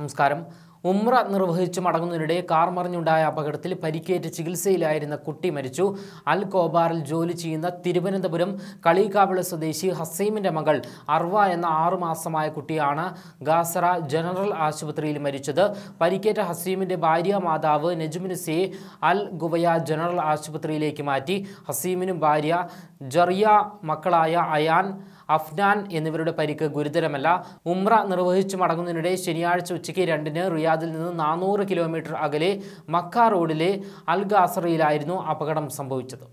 നമസ്കാരം ഉമ്ര നിർവഹിച്ചു മടങ്ങുന്നതിനിടെ കാർ മറിഞ്ഞുണ്ടായ അപകടത്തിൽ പരിക്കേറ്റ് ചികിത്സയിലായിരുന്ന കുട്ടി മരിച്ചു അൽ കോബാറിൽ ജോലി ചെയ്യുന്ന തിരുവനന്തപുരം കളിക്കാവിള സ്വദേശി ഹസീമിന്റെ മകൾ അർവ എന്ന ആറുമാസമായ കുട്ടിയാണ് ഗാസറ ജനറൽ ആശുപത്രിയിൽ മരിച്ചത് പരിക്കേറ്റ ഹസീമിന്റെ ഭാര്യ മാതാവ് നജുമിനുസിയെ അൽ ഗുവയ ജനറൽ ആശുപത്രിയിലേക്ക് മാറ്റി ഹസീമിനും ഭാര്യ ജറിയ മക്കളായ അയാൻ അഫ്നാൻ എന്നിവരുടെ പരിക്ക് ഗുരുതരമല്ല ഉമ്ര നിർവഹിച്ചു മടങ്ങുന്നതിനിടെ ശനിയാഴ്ച ഉച്ചയ്ക്ക് രണ്ടിന് റിയാ അതിൽ നിന്ന് നാനൂറ് കിലോമീറ്റർ അകലെ മക്ക റോഡിലെ അൽ അപകടം സംഭവിച്ചത്